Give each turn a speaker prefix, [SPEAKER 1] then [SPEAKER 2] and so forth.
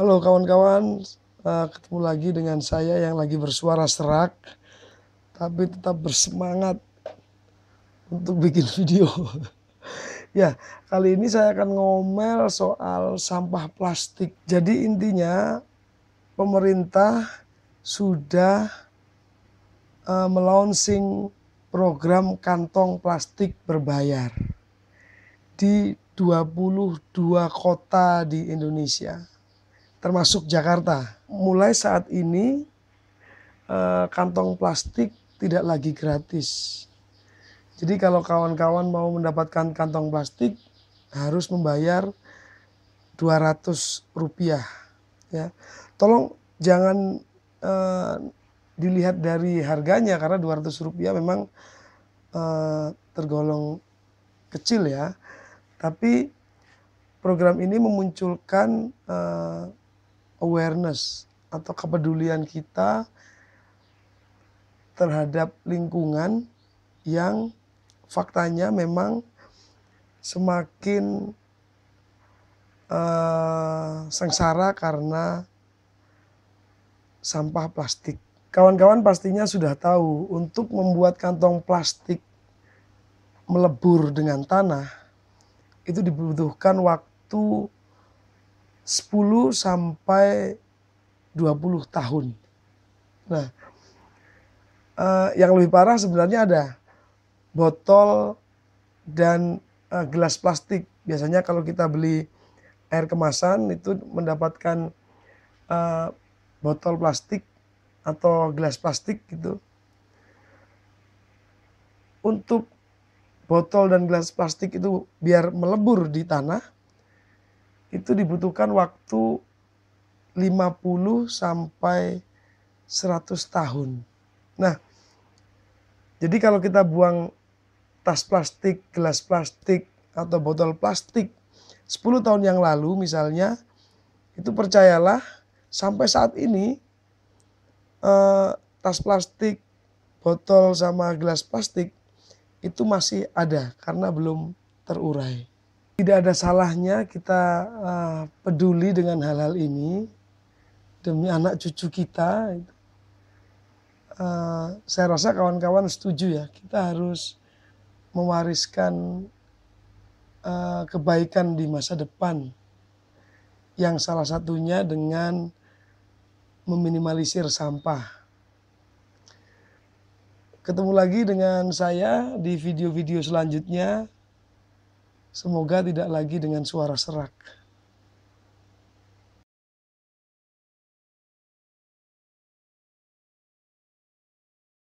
[SPEAKER 1] Halo kawan-kawan, eh, ketemu lagi dengan saya yang lagi bersuara serak, tapi tetap bersemangat untuk bikin video. ya, kali ini saya akan ngomel soal sampah plastik. Jadi intinya pemerintah sudah uh, melaunching program kantong plastik berbayar di 22 kota di Indonesia termasuk Jakarta. Mulai saat ini eh, kantong plastik tidak lagi gratis. Jadi kalau kawan-kawan mau mendapatkan kantong plastik harus membayar 200 rupiah. Ya. Tolong jangan uh, dilihat dari harganya karena 200 rupiah memang uh, tergolong kecil ya. Tapi program ini memunculkan uh, awareness atau kepedulian kita terhadap lingkungan yang faktanya memang semakin uh, sengsara karena sampah plastik. Kawan-kawan pastinya sudah tahu untuk membuat kantong plastik melebur dengan tanah itu dibutuhkan waktu 10 sampai 20 tahun. Nah, uh, yang lebih parah sebenarnya ada botol dan uh, gelas plastik. Biasanya kalau kita beli air kemasan itu mendapatkan uh, botol plastik atau gelas plastik gitu. Untuk botol dan gelas plastik itu biar melebur di tanah, itu dibutuhkan waktu 50 sampai 100 tahun. Nah, jadi kalau kita buang tas plastik, gelas plastik, atau botol plastik 10 tahun yang lalu misalnya, itu percayalah sampai saat ini eh, tas plastik, botol sama gelas plastik itu masih ada karena belum terurai tidak ada salahnya kita uh, peduli dengan hal-hal ini demi anak cucu kita. Uh, saya rasa kawan-kawan setuju ya, kita harus mewariskan uh, kebaikan di masa depan. Yang salah satunya dengan meminimalisir sampah. Ketemu lagi dengan saya di video-video selanjutnya. Semoga tidak lagi dengan suara serak.